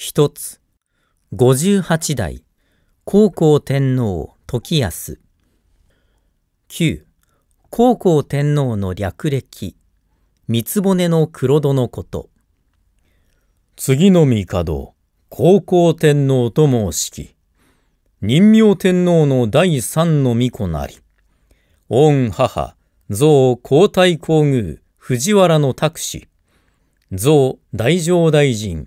一つ、五十八代、高皇天皇、時康。九、高皇天皇の略歴、三つ骨の黒戸のこと。次の帝、高皇天皇と申しき、任明天皇の第三の御子なり、御母、象皇太皇宮、藤原の拓司、象大乗大臣、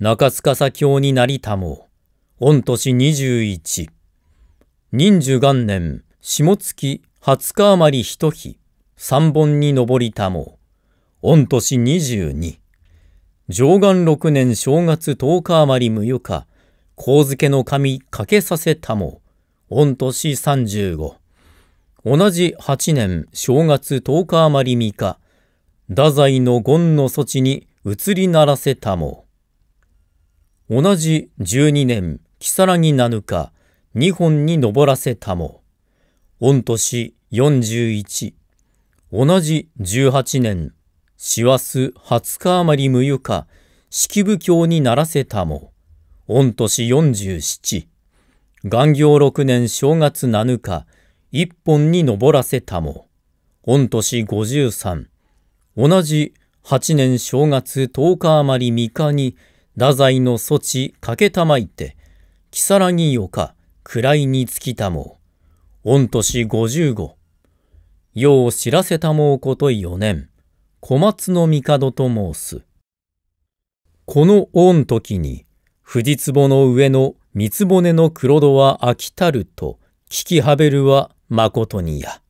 中塚左京になりたも、御年21。忍寿元年、下月20日余り一日、三本に上りたも、御年22。上元六年正月十日余り無余か、光付の紙かけさせたも、御年35。同じ八年正月十日余り三日、太宰の言の措置に移りならせたも、同じ十二年、木如なぬ日、二本に登らせたも、御年四十一。同じ十八年、師走二十日余り無か、式部教にならせたも、御年四十七。元行六年正月七日、一本に登らせたも、御年十三。同じ八年正月十日余り三日に、太宰の措置かけたまいて、きさらぎよか、くらいにつきたもう、御年五十五。よう知らせたもうこと四年、小松の帝と申す。この御時に、藤壺の上の三つ骨の黒戸は飽きたると、聞きはべるは誠にや。